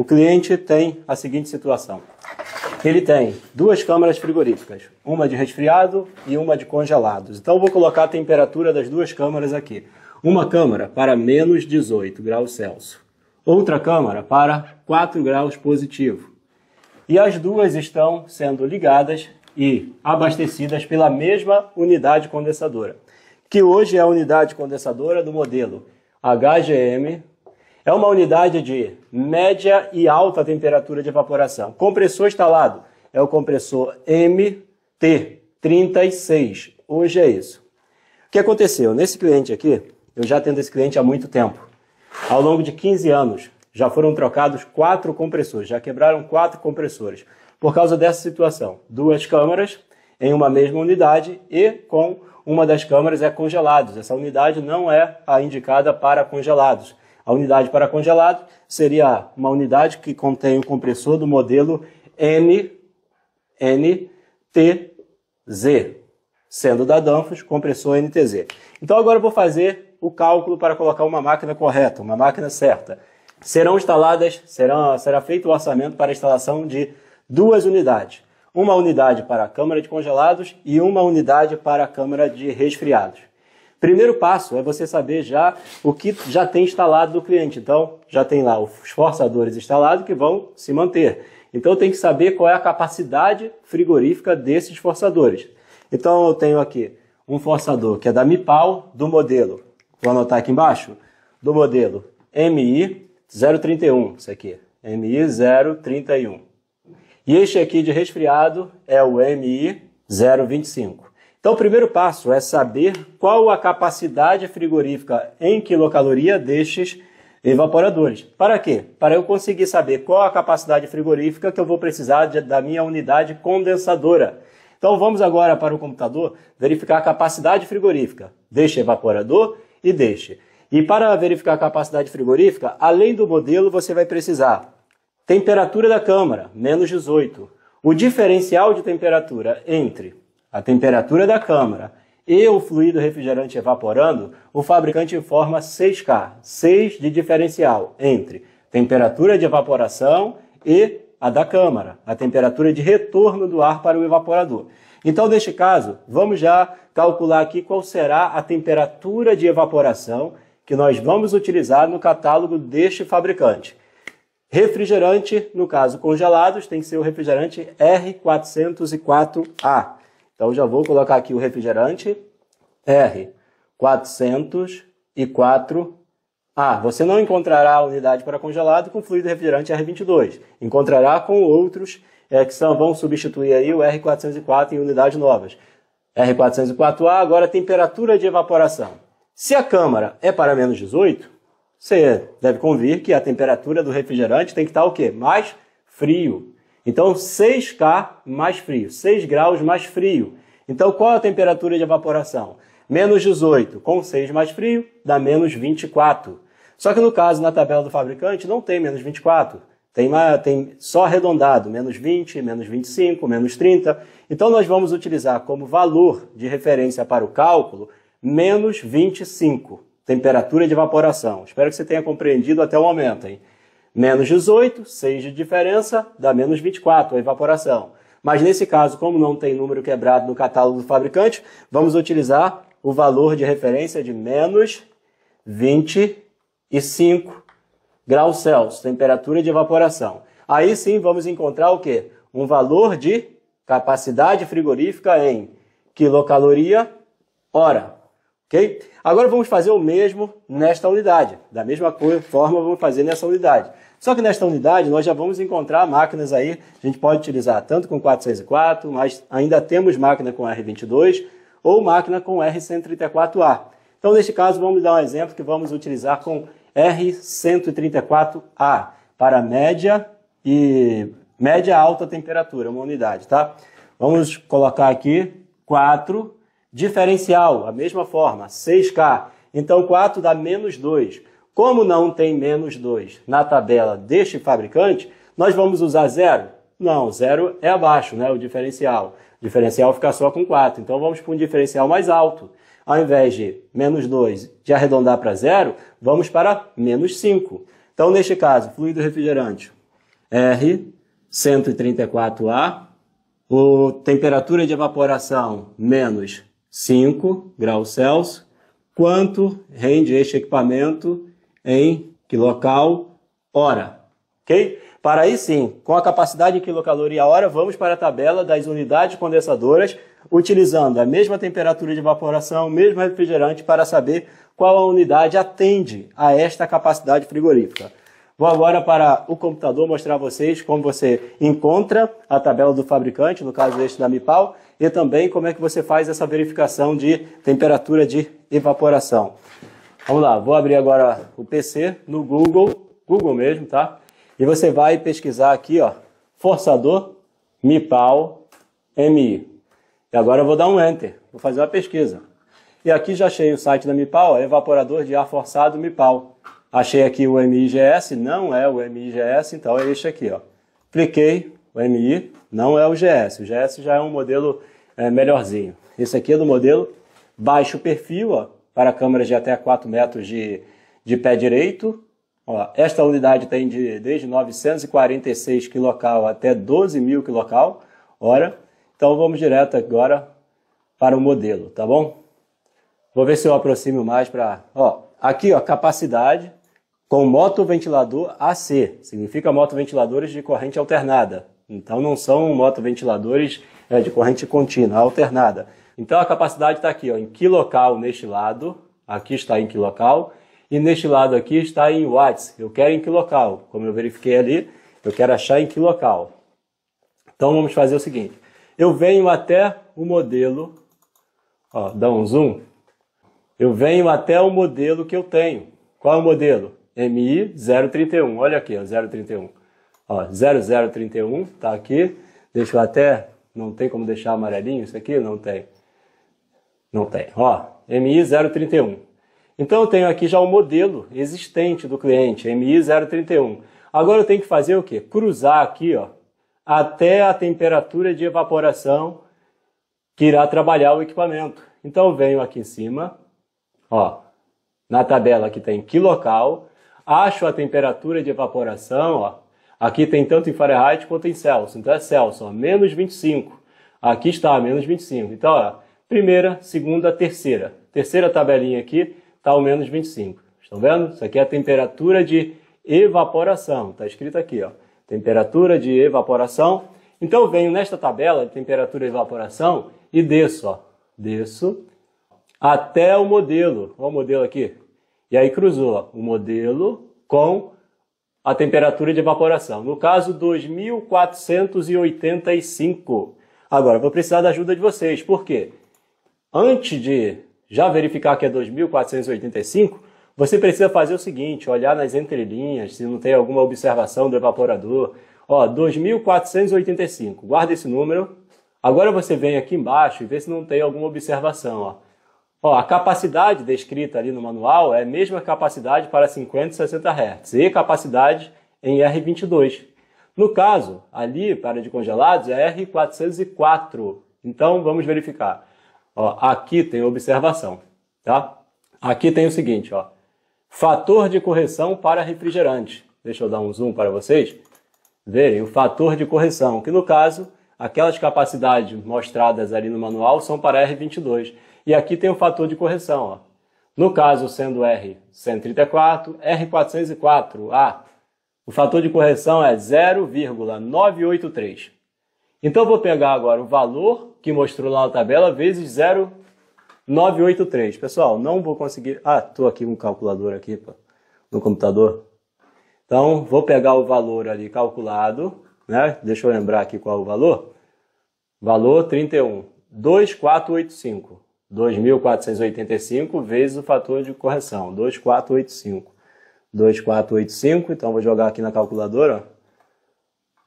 O cliente tem a seguinte situação: ele tem duas câmaras frigoríficas, uma de resfriado e uma de congelados. Então vou colocar a temperatura das duas câmaras aqui. Uma câmara para menos 18 graus Celsius, outra câmara para 4 graus positivo. E as duas estão sendo ligadas e abastecidas pela mesma unidade condensadora, que hoje é a unidade condensadora do modelo HGM é uma unidade de média e alta temperatura de evaporação. Compressor instalado é o compressor MT36. Hoje é isso. O que aconteceu? Nesse cliente aqui, eu já atendo esse cliente há muito tempo. Ao longo de 15 anos, já foram trocados quatro compressores, já quebraram quatro compressores. Por causa dessa situação, duas câmaras em uma mesma unidade e com uma das câmaras é congelados. Essa unidade não é a indicada para congelados. A unidade para congelado seria uma unidade que contém o compressor do modelo N, NTZ, sendo da Danfoss, compressor NTZ. Então agora eu vou fazer o cálculo para colocar uma máquina correta, uma máquina certa. Serão instaladas, serão, será feito o orçamento para a instalação de duas unidades. Uma unidade para a câmara de congelados e uma unidade para a câmara de resfriados. Primeiro passo é você saber já o que já tem instalado do cliente. Então, já tem lá os forçadores instalados que vão se manter. Então, tem que saber qual é a capacidade frigorífica desses forçadores. Então, eu tenho aqui um forçador que é da MIPAL do modelo, vou anotar aqui embaixo, do modelo MI 031, isso aqui, MI 031. E este aqui de resfriado é o MI 025. Então, o primeiro passo é saber qual a capacidade frigorífica em quilocaloria destes evaporadores. Para quê? Para eu conseguir saber qual a capacidade frigorífica que eu vou precisar de, da minha unidade condensadora. Então vamos agora para o computador verificar a capacidade frigorífica deste evaporador e deste. E para verificar a capacidade frigorífica, além do modelo, você vai precisar temperatura da câmara, menos 18, o diferencial de temperatura entre a temperatura da câmara e o fluido refrigerante evaporando, o fabricante informa 6K, 6 de diferencial entre temperatura de evaporação e a da câmara, a temperatura de retorno do ar para o evaporador. Então, neste caso, vamos já calcular aqui qual será a temperatura de evaporação que nós vamos utilizar no catálogo deste fabricante. Refrigerante, no caso congelados, tem que ser o refrigerante R404A. Então já vou colocar aqui o refrigerante R404A. Ah, você não encontrará a unidade para congelado com fluido refrigerante R22. Encontrará com outros é, que são, vão substituir aí o R404 em unidades novas. R404A, agora temperatura de evaporação. Se a câmara é para menos 18, você deve convir que a temperatura do refrigerante tem que estar o quê? Mais frio. Então, 6K mais frio, 6 graus mais frio. Então, qual é a temperatura de evaporação? Menos 18 com 6 mais frio dá menos 24. Só que no caso, na tabela do fabricante, não tem menos 24. Tem, uma, tem só arredondado, menos 20, menos 25, menos 30. Então, nós vamos utilizar como valor de referência para o cálculo menos 25, temperatura de evaporação. Espero que você tenha compreendido até o momento, hein? Menos 18, 6 de diferença, dá menos 24 a evaporação. Mas nesse caso, como não tem número quebrado no catálogo do fabricante, vamos utilizar o valor de referência de menos 25 graus Celsius, temperatura de evaporação. Aí sim vamos encontrar o quê? Um valor de capacidade frigorífica em quilocaloria hora. Ok? Agora vamos fazer o mesmo nesta unidade. Da mesma forma, vamos fazer nessa unidade. Só que nesta unidade nós já vamos encontrar máquinas aí, a gente pode utilizar tanto com 404, mas ainda temos máquina com R22 ou máquina com R134A. Então, neste caso, vamos dar um exemplo que vamos utilizar com R134A para média e média alta temperatura, uma unidade, tá? Vamos colocar aqui 4 Diferencial, a mesma forma, 6K. Então 4 dá menos 2. Como não tem menos 2 na tabela deste fabricante, nós vamos usar zero? Não, zero é abaixo, né? O diferencial. O diferencial fica só com 4. Então vamos para um diferencial mais alto. Ao invés de menos 2 de arredondar para zero, vamos para menos 5. Então, neste caso, fluido refrigerante R 134A, o temperatura de evaporação menos 5 graus Celsius, quanto rende este equipamento em quilocal hora, ok? Para aí sim, com a capacidade em quilocaloria hora, vamos para a tabela das unidades condensadoras, utilizando a mesma temperatura de evaporação, o mesmo refrigerante, para saber qual a unidade atende a esta capacidade frigorífica. Vou agora para o computador mostrar a vocês como você encontra a tabela do fabricante, no caso deste da Mipal, e também como é que você faz essa verificação de temperatura de evaporação. Vamos lá, vou abrir agora o PC no Google, Google mesmo, tá? E você vai pesquisar aqui, ó, forçador Mipal MI. E agora eu vou dar um Enter, vou fazer uma pesquisa. E aqui já achei o site da Mipal, ó, evaporador de ar forçado Mipal. Achei aqui o MIGS, não é o MIGS, então é este aqui. Ó. Cliquei, o MI não é o GS, o GS já é um modelo é, melhorzinho. Esse aqui é do modelo baixo perfil, ó, para câmeras de até 4 metros de, de pé direito. Ó, esta unidade tem de, desde 946 quilocal até 12 mil quilocal hora. Então vamos direto agora para o modelo, tá bom? Vou ver se eu aproximo mais para... Ó, aqui, ó, capacidade com motoventilador AC, significa motoventiladores de corrente alternada. Então não são motoventiladores é, de corrente contínua, alternada. Então a capacidade está aqui ó, em local? neste lado, aqui está em que local? e neste lado aqui está em watts. Eu quero em que local? como eu verifiquei ali, eu quero achar em que local. Então vamos fazer o seguinte, eu venho até o modelo, ó, dá um zoom, eu venho até o modelo que eu tenho. Qual é o modelo? MI 031. Olha aqui, ó, 031. Ó, 0031 tá aqui. Deixa eu até, não tem como deixar amarelinho isso aqui, não tem. Não tem. Ó, MI 031. Então eu tenho aqui já o modelo existente do cliente, MI 031. Agora eu tenho que fazer o quê? Cruzar aqui, ó, até a temperatura de evaporação que irá trabalhar o equipamento. Então eu venho aqui em cima, ó, na tabela que tem que local acho a temperatura de evaporação, ó, aqui tem tanto em Fahrenheit quanto em Celsius, então é Celsius, ó, menos 25. Aqui está, menos 25. Então, ó, primeira, segunda, terceira. Terceira tabelinha aqui está o menos 25. Estão vendo? Isso aqui é a temperatura de evaporação, está escrito aqui, ó, temperatura de evaporação. Então, eu venho nesta tabela de temperatura de evaporação e desço, ó, desço até o modelo. Olha o modelo aqui, e aí cruzou o modelo com a temperatura de evaporação. No caso, 2485. Agora, vou precisar da ajuda de vocês. porque Antes de já verificar que é 2485, você precisa fazer o seguinte, olhar nas entrelinhas, se não tem alguma observação do evaporador. Ó, 2485. Guarda esse número. Agora você vem aqui embaixo e vê se não tem alguma observação, ó. Ó, a capacidade descrita ali no manual é a mesma capacidade para 50 e 60 Hz e capacidade em R22. No caso, ali para de congelados é R404. Então vamos verificar. Ó, aqui tem observação, tá? Aqui tem o seguinte, ó. Fator de correção para refrigerante. Deixa eu dar um zoom para vocês verem o fator de correção, que no caso aquelas capacidades mostradas ali no manual são para R22. E aqui tem o fator de correção. Ó. No caso, sendo R134, R404A, o fator de correção é 0,983. Então, vou pegar agora o valor que mostrou lá na tabela vezes 0,983. Pessoal, não vou conseguir... Ah, estou aqui com o calculador aqui pô, no computador. Então, vou pegar o valor ali calculado né? Deixa eu lembrar aqui qual é o valor. Valor 31, 2485. 2.485 vezes o fator de correção, 2485. 2485, então vou jogar aqui na calculadora.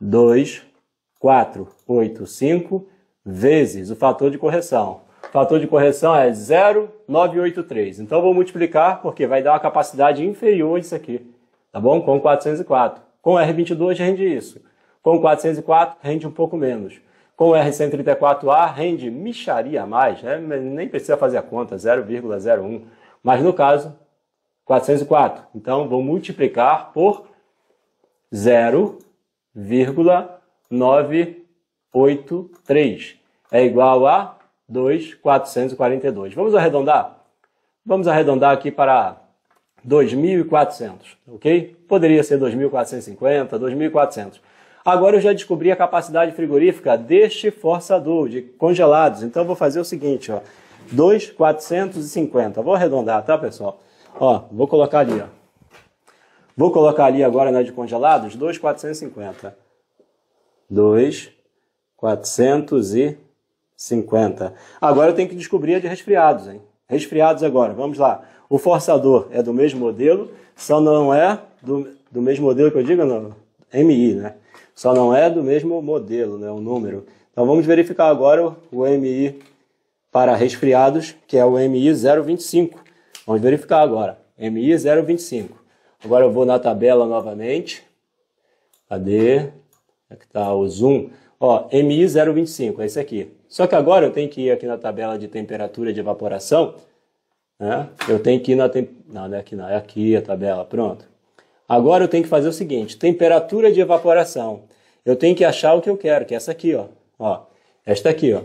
2485 vezes o fator de correção. O fator de correção é 0,983. Então vou multiplicar porque vai dar uma capacidade inferior isso aqui, tá bom? Com 404. Com R22 rende isso. Com o 404, rende um pouco menos. Com o R134A, rende micharia a mais, né? nem precisa fazer a conta, 0,01. Mas no caso, 404. Então, vou multiplicar por 0,983. É igual a 2,442. Vamos arredondar? Vamos arredondar aqui para 2.400, ok? Poderia ser 2.450, 2.400. Agora eu já descobri a capacidade frigorífica deste forçador de congelados. Então eu vou fazer o seguinte, ó. 2,450. Vou arredondar, tá, pessoal? Ó, vou colocar ali, ó. Vou colocar ali agora na né, de congelados, 2,450. 2,450. Agora eu tenho que descobrir a de resfriados, hein? Resfriados agora, vamos lá. O forçador é do mesmo modelo, só não é do, do mesmo modelo que eu digo, não? MI, né? Só não é do mesmo modelo, né? O número. Então vamos verificar agora o MI para resfriados, que é o MI 025. Vamos verificar agora. MI 025. Agora eu vou na tabela novamente. Cadê? Aqui é está o zoom. Ó, MI 025, é esse aqui. Só que agora eu tenho que ir aqui na tabela de temperatura de evaporação. Né? Eu tenho que ir na... Tem... Não, não é aqui não, é aqui a tabela, pronto. Agora eu tenho que fazer o seguinte: temperatura de evaporação. Eu tenho que achar o que eu quero, que é essa aqui, ó. ó esta aqui, ó.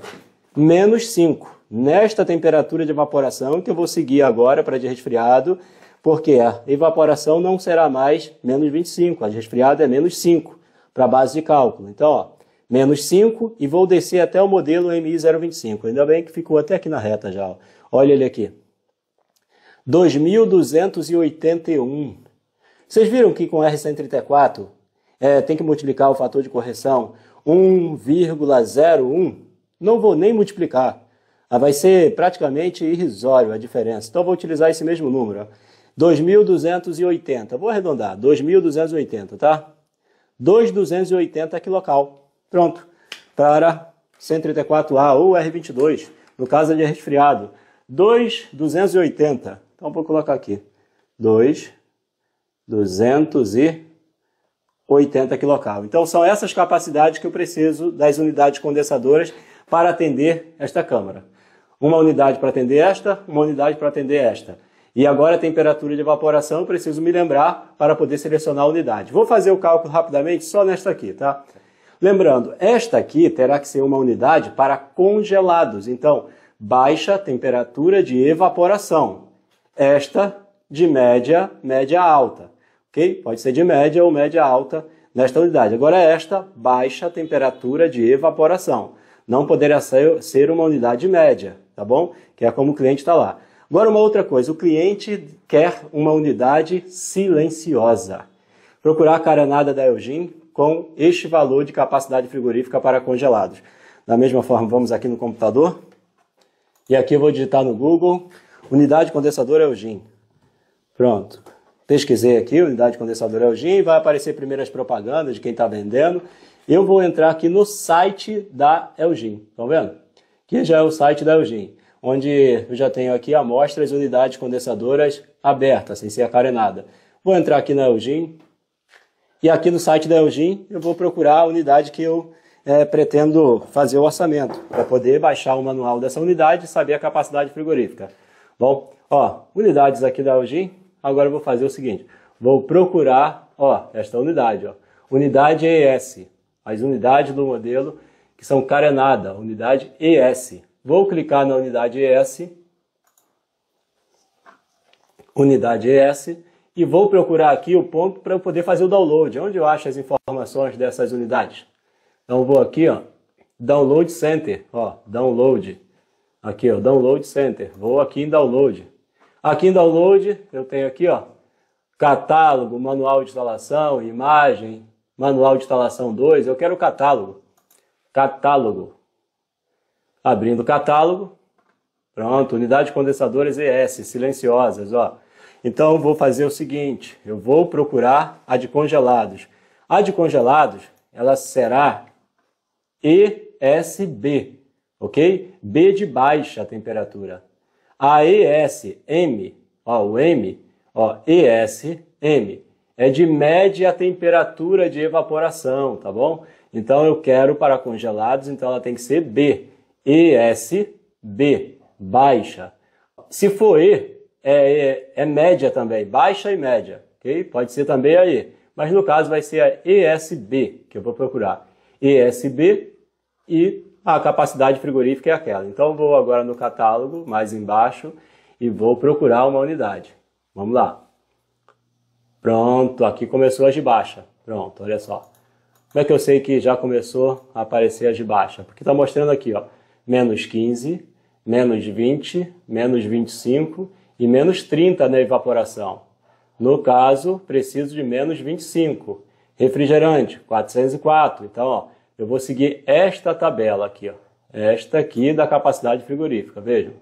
Menos 5. Nesta temperatura de evaporação que eu vou seguir agora para de resfriado, porque a evaporação não será mais menos 25, a de resfriado é menos 5 para a base de cálculo. Então, ó, menos 5 e vou descer até o modelo MI025. Ainda bem que ficou até aqui na reta já. Ó. Olha ele aqui. 2281 vocês viram que com R134 é, tem que multiplicar o fator de correção 1,01? Não vou nem multiplicar. Ah, vai ser praticamente irrisório a diferença. Então vou utilizar esse mesmo número. 2.280. Vou arredondar. 2.280, tá? 2.280 aqui local. Pronto. Para 134A ou R22, no caso é de resfriado. 2.280. Então vou colocar aqui. 2 280 kcal. Então são essas capacidades que eu preciso das unidades condensadoras para atender esta câmara. Uma unidade para atender esta, uma unidade para atender esta. E agora a temperatura de evaporação, eu preciso me lembrar para poder selecionar a unidade. Vou fazer o cálculo rapidamente só nesta aqui, tá? Lembrando, esta aqui terá que ser uma unidade para congelados. Então, baixa temperatura de evaporação. Esta de média, média alta ok? Pode ser de média ou média alta nesta unidade. Agora, esta baixa temperatura de evaporação não poderia ser uma unidade média, tá bom? Que é como o cliente está lá. Agora, uma outra coisa: o cliente quer uma unidade silenciosa. Procurar a carenada da Elgin com este valor de capacidade frigorífica para congelados. Da mesma forma, vamos aqui no computador e aqui eu vou digitar no Google unidade condensadora Elgin. Pronto pesquisei aqui, unidade condensadora Elgin, é vai aparecer primeiro as propagandas de quem está vendendo. Eu vou entrar aqui no site da Elgin, estão vendo? Que já é o site da Elgin, onde eu já tenho aqui amostras, unidades condensadoras abertas, sem ser acarenada. Vou entrar aqui na Elgin e aqui no site da Elgin eu vou procurar a unidade que eu é, pretendo fazer o orçamento, para poder baixar o manual dessa unidade e saber a capacidade frigorífica. Bom, ó, unidades aqui da Elgin, Agora vou fazer o seguinte, vou procurar, ó, esta unidade, ó, unidade ES, as unidades do modelo que são carenada, unidade ES. Vou clicar na unidade ES, unidade ES, e vou procurar aqui o ponto para eu poder fazer o download, onde eu acho as informações dessas unidades. Então vou aqui, ó, Download Center, ó, Download, aqui, ó, Download Center, vou aqui em Download, Aqui em download eu tenho aqui, ó, catálogo, manual de instalação, imagem, manual de instalação 2, eu quero o catálogo. Catálogo. Abrindo o catálogo. Pronto, unidade condensadoras ES, silenciosas, ó. Então eu vou fazer o seguinte, eu vou procurar a de congelados. A de congelados, ela será ESB, ok? B de baixa temperatura. A ESM, ó, o M, ó, ESM, é de média temperatura de evaporação, tá bom? Então eu quero para congelados, então ela tem que ser B. ESB, baixa. Se for E, é, é, é média também, baixa e média, ok? Pode ser também a E, mas no caso vai ser a ESB que eu vou procurar. ESB e a capacidade frigorífica é aquela. Então vou agora no catálogo, mais embaixo, e vou procurar uma unidade. Vamos lá. Pronto, aqui começou a de baixa. Pronto, olha só. Como é que eu sei que já começou a aparecer a de baixa? Porque está mostrando aqui, ó, menos 15, menos 20, menos 25 e menos 30 na evaporação. No caso, preciso de menos 25. Refrigerante, 404. Então, ó, eu vou seguir esta tabela aqui, ó. Esta aqui da capacidade frigorífica, vejam.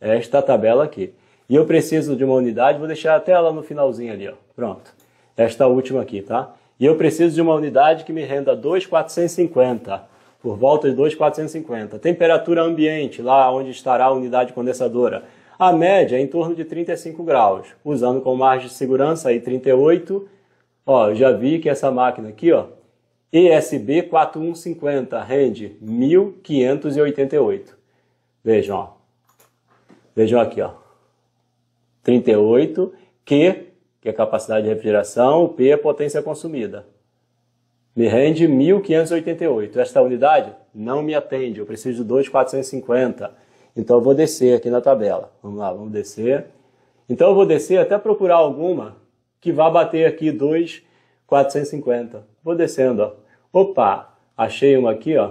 Esta tabela aqui. E eu preciso de uma unidade, vou deixar até ela no finalzinho ali, ó. Pronto. Esta última aqui, tá? E eu preciso de uma unidade que me renda 2,450, por volta de 2,450. Temperatura ambiente, lá onde estará a unidade condensadora. A média é em torno de 35 graus, usando com margem de segurança aí 38. Ó, já vi que essa máquina aqui, ó, ESB 4150 rende 1588. Vejam, ó. Vejam aqui, ó. 38, Q, que é capacidade de refrigeração, P é potência consumida. Me rende 1588. Esta unidade não me atende, eu preciso de 2450. Então eu vou descer aqui na tabela. Vamos lá, vamos descer. Então eu vou descer até procurar alguma que vá bater aqui 2450. Vou descendo, ó. Opa, achei uma aqui, ó.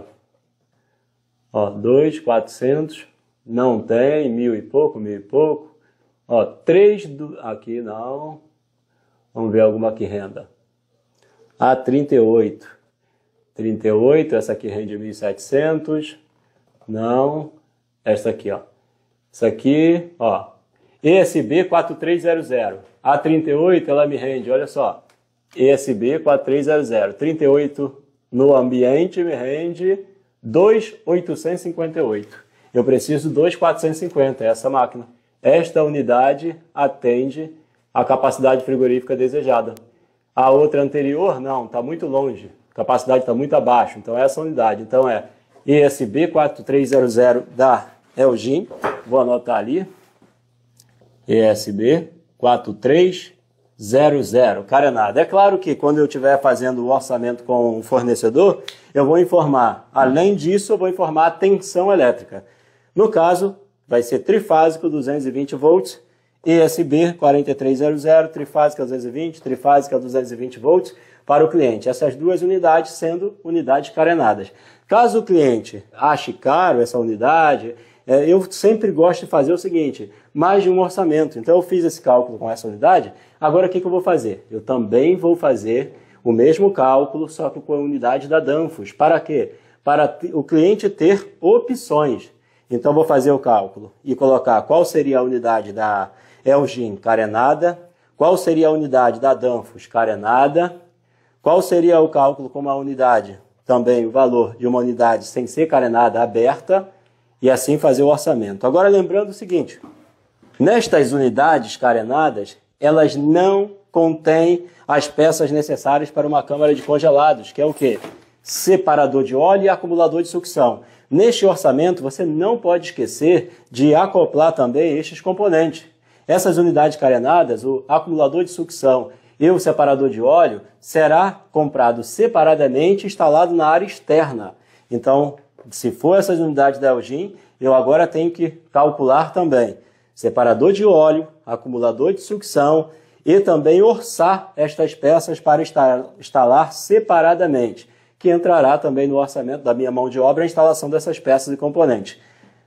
Ó, 2, 400, não tem, mil e pouco, mil e pouco. Ó, 3, do, aqui não. Vamos ver alguma que renda. A 38. 38, essa aqui rende 1.700. Não. Essa aqui, ó. Essa aqui, ó. ESB 4300. A 38 ela me rende, olha só. ESB 4300, 38 no ambiente me rende 2,858. Eu preciso 2,450, essa máquina. Esta unidade atende a capacidade frigorífica desejada. A outra anterior, não, está muito longe. A capacidade está muito abaixo. Então, é essa unidade. Então, é ESB 4300 da Elgin. Vou anotar ali. ESB 4300. 00, cara é nada. É claro que quando eu estiver fazendo o orçamento com o fornecedor, eu vou informar. Além disso, eu vou informar a tensão elétrica. No caso, vai ser trifásico 220 volts, ESB 4300, trifásica 220, trifásica 220 volts para o cliente. Essas duas unidades sendo unidades carenadas. Caso o cliente ache caro essa unidade, é, eu sempre gosto de fazer o seguinte, mais de um orçamento. Então eu fiz esse cálculo com essa unidade, agora o que, que eu vou fazer? Eu também vou fazer o mesmo cálculo, só que com a unidade da Danfoss. Para quê? Para o cliente ter opções. Então vou fazer o cálculo e colocar qual seria a unidade da Elgin carenada, qual seria a unidade da Danfoss carenada, qual seria o cálculo com uma unidade, também o valor de uma unidade sem ser carenada aberta, e assim fazer o orçamento. Agora lembrando o seguinte: nestas unidades carenadas, elas não contêm as peças necessárias para uma câmara de congelados, que é o que Separador de óleo e acumulador de sucção. Neste orçamento, você não pode esquecer de acoplar também estes componentes. Essas unidades carenadas, o acumulador de sucção e o separador de óleo, será comprado separadamente e instalado na área externa. Então, se for essas unidades da Elgin, eu agora tenho que calcular também separador de óleo, acumulador de sucção e também orçar estas peças para instalar separadamente, que entrará também no orçamento da minha mão de obra a instalação dessas peças e componentes.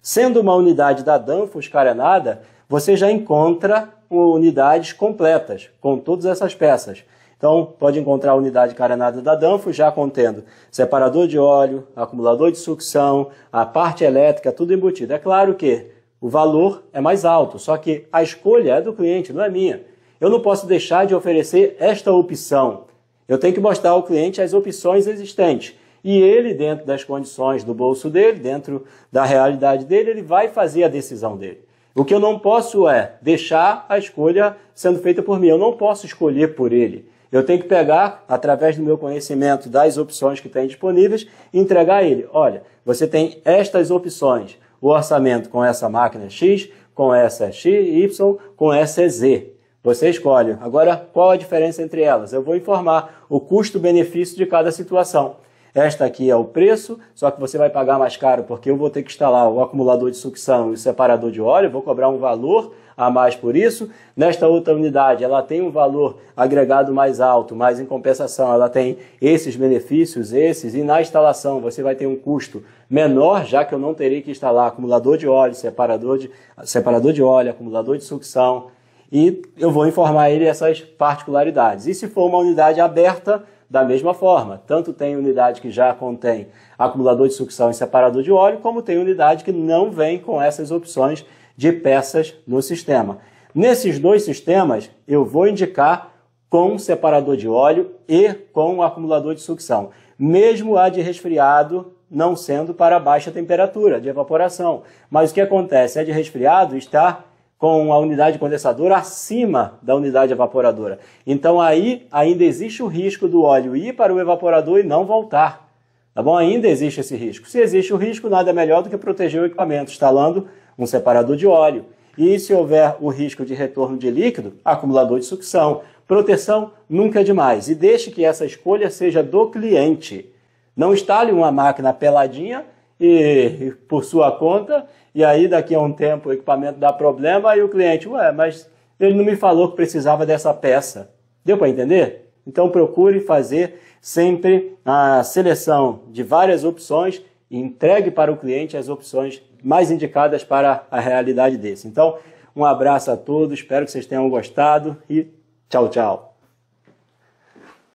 Sendo uma unidade da Danfoss carenada, você já encontra unidades completas com todas essas peças. Então, pode encontrar a unidade carenada da Danfo já contendo separador de óleo, acumulador de sucção, a parte elétrica, tudo embutido. É claro que o valor é mais alto, só que a escolha é do cliente, não é minha. Eu não posso deixar de oferecer esta opção. Eu tenho que mostrar ao cliente as opções existentes. E ele, dentro das condições do bolso dele, dentro da realidade dele, ele vai fazer a decisão dele. O que eu não posso é deixar a escolha sendo feita por mim. Eu não posso escolher por ele. Eu tenho que pegar, através do meu conhecimento das opções que tem disponíveis, e entregar a ele. Olha, você tem estas opções. O orçamento com essa máquina X, com essa XY, Y, com essa Z. Você escolhe. Agora, qual a diferença entre elas? Eu vou informar o custo-benefício de cada situação esta aqui é o preço, só que você vai pagar mais caro porque eu vou ter que instalar o acumulador de sucção e o separador de óleo, vou cobrar um valor a mais por isso. Nesta outra unidade, ela tem um valor agregado mais alto, mas em compensação, ela tem esses benefícios, esses, e na instalação você vai ter um custo menor, já que eu não terei que instalar acumulador de óleo, separador de, separador de óleo, acumulador de sucção, e eu vou informar ele essas particularidades. E se for uma unidade aberta, da mesma forma. Tanto tem unidade que já contém acumulador de sucção e separador de óleo, como tem unidade que não vem com essas opções de peças no sistema. Nesses dois sistemas, eu vou indicar com separador de óleo e com acumulador de sucção. Mesmo a de resfriado, não sendo para baixa temperatura de evaporação. Mas o que acontece? A de resfriado está com a unidade condensadora acima da unidade evaporadora. Então aí ainda existe o risco do óleo ir para o evaporador e não voltar. Tá bom? Ainda existe esse risco. Se existe o risco, nada melhor do que proteger o equipamento, instalando um separador de óleo. E se houver o risco de retorno de líquido, acumulador de sucção. Proteção nunca é demais. E deixe que essa escolha seja do cliente. Não instale uma máquina peladinha e, por sua conta, e aí daqui a um tempo o equipamento dá problema, aí o cliente, ué, mas ele não me falou que precisava dessa peça. Deu para entender? Então procure fazer sempre a seleção de várias opções e entregue para o cliente as opções mais indicadas para a realidade desse. Então, um abraço a todos, espero que vocês tenham gostado e tchau, tchau.